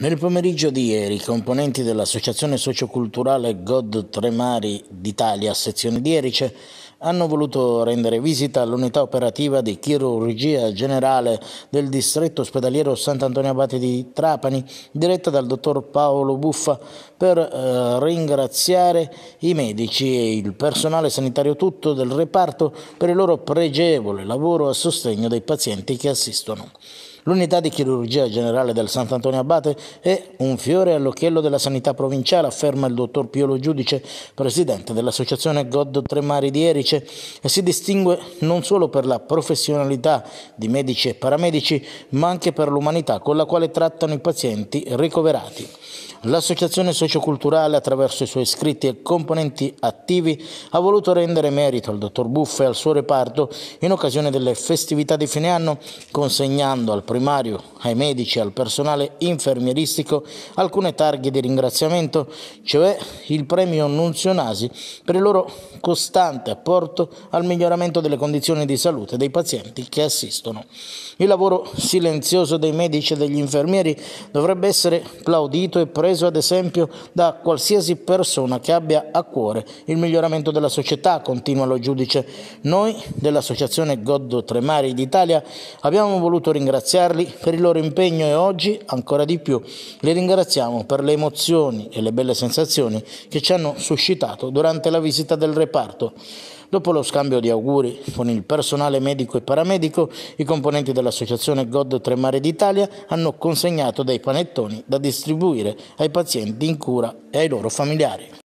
Nel pomeriggio di ieri, i componenti dell'Associazione Socioculturale God Tremari d'Italia, sezione di Erice, hanno voluto rendere visita all'unità operativa di chirurgia generale del distretto ospedaliero Sant'Antonio Abate di Trapani, diretta dal dottor Paolo Buffa, per eh, ringraziare i medici e il personale sanitario tutto del reparto per il loro pregevole lavoro a sostegno dei pazienti che assistono. L'unità di chirurgia generale del Sant'Antonio Abate è un fiore all'occhiello della sanità provinciale, afferma il dottor Piolo Giudice, presidente dell'associazione Goddo Tre Mari di Erice, e si distingue non solo per la professionalità di medici e paramedici, ma anche per l'umanità con la quale trattano i pazienti ricoverati. L'associazione socioculturale, attraverso i suoi iscritti e componenti attivi, ha voluto rendere merito al dottor Buffa e al suo reparto in occasione delle festività di fine anno, consegnando al primario, ai medici e al personale infermieristico alcune targhe di ringraziamento, cioè il premio Nunzio Nasi per il loro costante apporto al miglioramento delle condizioni di salute dei pazienti che assistono. Il lavoro silenzioso dei medici e degli infermieri dovrebbe essere plaudito e preso ad esempio da qualsiasi persona che abbia a cuore il miglioramento della società, continua lo giudice. Noi dell'Associazione Goddo Tremari d'Italia abbiamo voluto ringraziare ringraziarli per il loro impegno e oggi ancora di più li ringraziamo per le emozioni e le belle sensazioni che ci hanno suscitato durante la visita del reparto. Dopo lo scambio di auguri con il personale medico e paramedico, i componenti dell'associazione God Tremare d'Italia hanno consegnato dei panettoni da distribuire ai pazienti in cura e ai loro familiari.